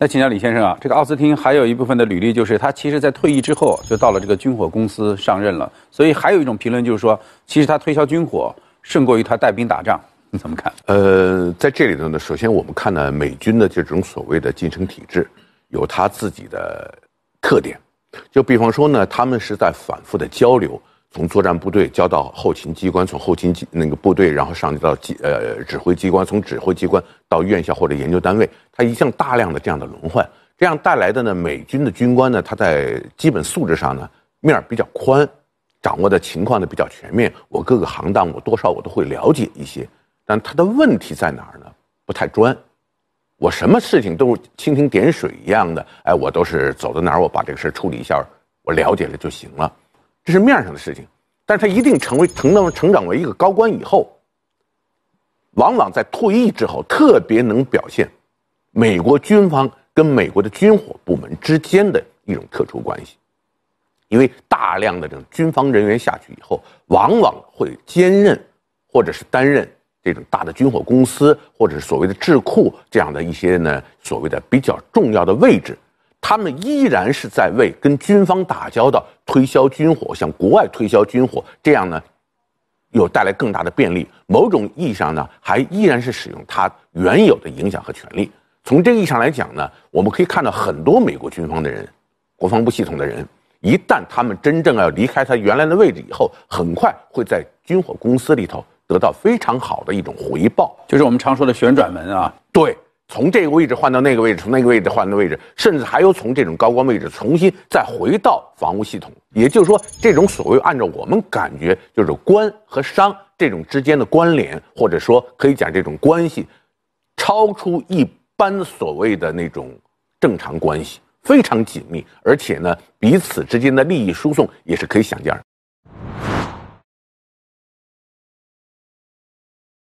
那请教李先生啊，这个奥斯汀还有一部分的履历就是他其实，在退役之后就到了这个军火公司上任了，所以还有一种评论就是说，其实他推销军火胜过于他带兵打仗，你怎么看？呃，在这里头呢，首先我们看呢，美军的这种所谓的晋升体制，有他自己的特点，就比方说呢，他们是在反复的交流。从作战部队交到后勤机关，从后勤机那个部队，然后上到机呃指挥机关，从指挥机关到院校或者研究单位，它一项大量的这样的轮换，这样带来的呢，美军的军官呢，他在基本素质上呢面比较宽，掌握的情况呢比较全面。我各个行当，我多少我都会了解一些，但他的问题在哪儿呢？不太专，我什么事情都是蜻蜓点水一样的，哎，我都是走到哪儿我把这个事儿处理一下，我了解了就行了。这是面上的事情，但是他一定成为成长成长为一个高官以后，往往在退役之后特别能表现，美国军方跟美国的军火部门之间的一种特殊关系，因为大量的这种军方人员下去以后，往往会兼任或者是担任这种大的军火公司或者是所谓的智库这样的一些呢所谓的比较重要的位置。他们依然是在为跟军方打交道、推销军火、向国外推销军火，这样呢，有带来更大的便利。某种意义上呢，还依然是使用他原有的影响和权力。从这个意义上来讲呢，我们可以看到很多美国军方的人、国防部系统的人，一旦他们真正要离开他原来的位置以后，很快会在军火公司里头得到非常好的一种回报，就是我们常说的旋转门啊。对。从这个位置换到那个位置，从那个位置换到位置，甚至还有从这种高光位置重新再回到房屋系统。也就是说，这种所谓按照我们感觉，就是官和商这种之间的关联，或者说可以讲这种关系，超出一般所谓的那种正常关系，非常紧密，而且呢，彼此之间的利益输送也是可以想见。